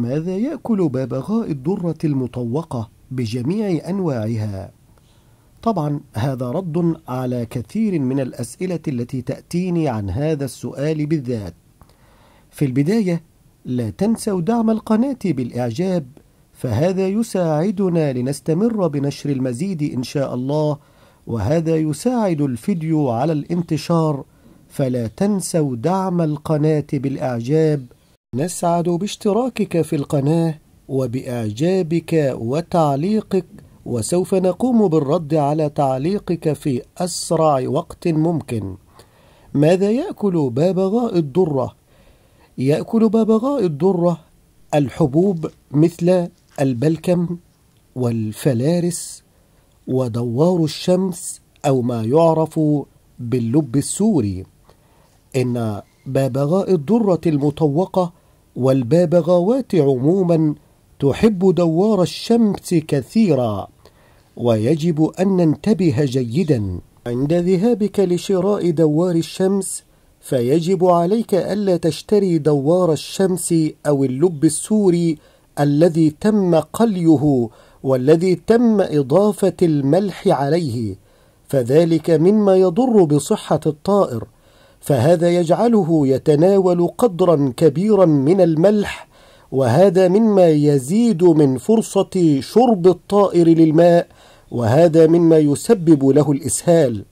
ماذا يأكل ببغاء الدرة المطوقة بجميع أنواعها؟ طبعا هذا رد على كثير من الأسئلة التي تأتيني عن هذا السؤال بالذات في البداية لا تنسوا دعم القناة بالإعجاب فهذا يساعدنا لنستمر بنشر المزيد إن شاء الله وهذا يساعد الفيديو على الانتشار فلا تنسوا دعم القناة بالإعجاب نسعد باشتراكك في القناة وبإعجابك وتعليقك وسوف نقوم بالرد على تعليقك في أسرع وقت ممكن ماذا يأكل ببغاء الدرة؟ يأكل ببغاء الدرة الحبوب مثل البلكم والفلارس ودوار الشمس أو ما يعرف باللب السوري إن ببغاء الدرة المطوقة والبابغاوات عموما تحب دوار الشمس كثيرا ويجب ان ننتبه جيدا عند ذهابك لشراء دوار الشمس فيجب عليك الا تشتري دوار الشمس او اللب السوري الذي تم قليه والذي تم اضافه الملح عليه فذلك مما يضر بصحه الطائر فهذا يجعله يتناول قدرا كبيرا من الملح وهذا مما يزيد من فرصة شرب الطائر للماء وهذا مما يسبب له الإسهال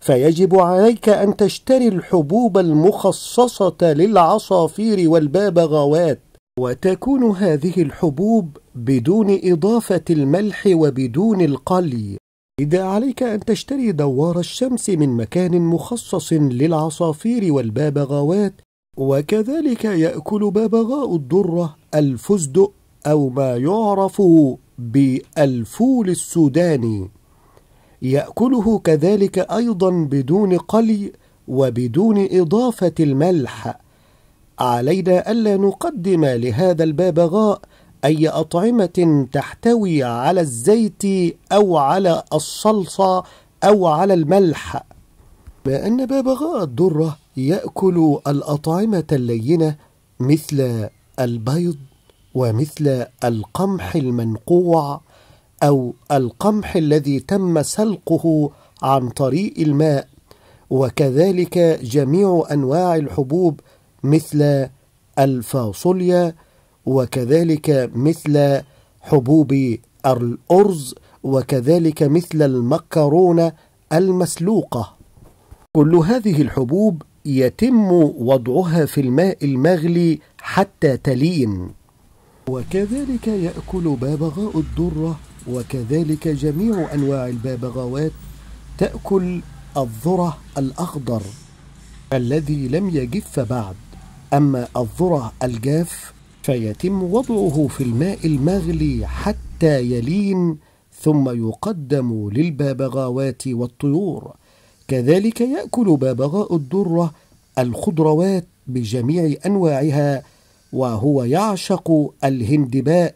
فيجب عليك أن تشتري الحبوب المخصصة للعصافير والبابغاوات وتكون هذه الحبوب بدون إضافة الملح وبدون القلي إذا عليك أن تشتري دوار الشمس من مكان مخصص للعصافير والبابغاوات وكذلك يأكل بابغاء الدرة الفزدق أو ما يعرف بالفول السوداني يأكله كذلك أيضا بدون قلي وبدون إضافة الملح علينا ألا نقدم لهذا البابغاء أي أطعمة تحتوي على الزيت أو على الصلصة أو على الملح ما أن ببغاء الدرة يأكل الأطعمة اللينة مثل البيض ومثل القمح المنقوع أو القمح الذي تم سلقه عن طريق الماء وكذلك جميع أنواع الحبوب مثل الفاصوليا وكذلك مثل حبوب الأرز وكذلك مثل المكرونة المسلوقة كل هذه الحبوب يتم وضعها في الماء المغلي حتى تلين وكذلك يأكل بابغاء الدرة وكذلك جميع أنواع البابغاوات تأكل الذرة الأخضر الذي لم يجف بعد أما الذرة الجاف فيتم وضعه في الماء المغلي حتى يلين ثم يقدم للبابغاوات والطيور كذلك ياكل بابغاء الدره الخضروات بجميع انواعها وهو يعشق الهندباء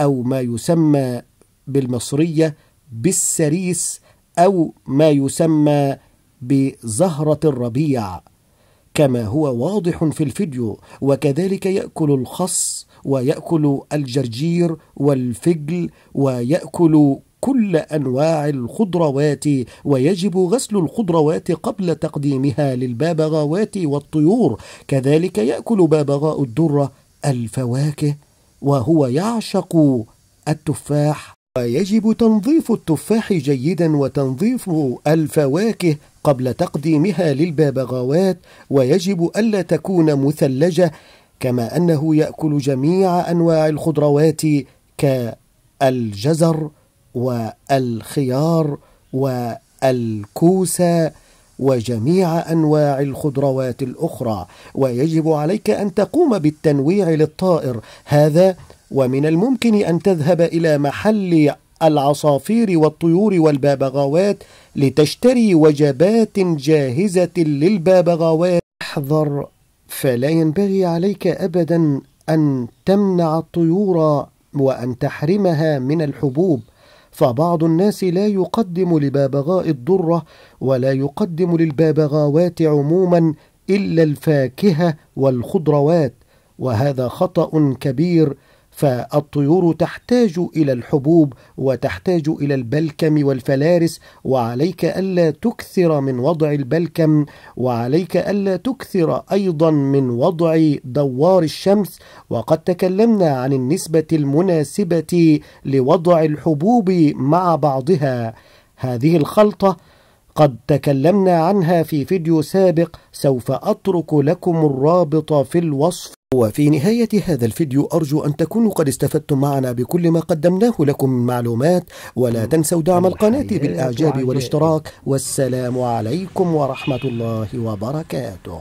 او ما يسمى بالمصريه بالسريس او ما يسمى بزهره الربيع كما هو واضح في الفيديو وكذلك يأكل الخص ويأكل الجرجير والفجل ويأكل كل أنواع الخضروات ويجب غسل الخضروات قبل تقديمها للبابغاوات والطيور كذلك يأكل بابغاء الدرة الفواكه وهو يعشق التفاح ويجب تنظيف التفاح جيدا وتنظيف الفواكه قبل تقديمها للبابغاوات ويجب ألا تكون مثلجة كما أنه يأكل جميع أنواع الخضروات كالجزر والخيار والكوسة وجميع أنواع الخضروات الأخرى ويجب عليك أن تقوم بالتنويع للطائر هذا ومن الممكن أن تذهب إلى محل العصافير والطيور والبابغاوات لتشتري وجبات جاهزة للبابغاوات احذر فلا ينبغي عليك أبدا أن تمنع الطيور وأن تحرمها من الحبوب فبعض الناس لا يقدم لبابغاء الضرة ولا يقدم للبابغاوات عموما إلا الفاكهة والخضروات وهذا خطأ كبير فالطيور تحتاج الى الحبوب وتحتاج الى البلكم والفلارس وعليك الا تكثر من وضع البلكم وعليك الا تكثر ايضا من وضع دوار الشمس وقد تكلمنا عن النسبه المناسبه لوضع الحبوب مع بعضها هذه الخلطه قد تكلمنا عنها في فيديو سابق سوف اترك لكم الرابط في الوصف وفي نهاية هذا الفيديو أرجو أن تكونوا قد استفدتم معنا بكل ما قدمناه لكم من معلومات ولا تنسوا دعم القناة بالإعجاب والاشتراك والسلام عليكم ورحمة الله وبركاته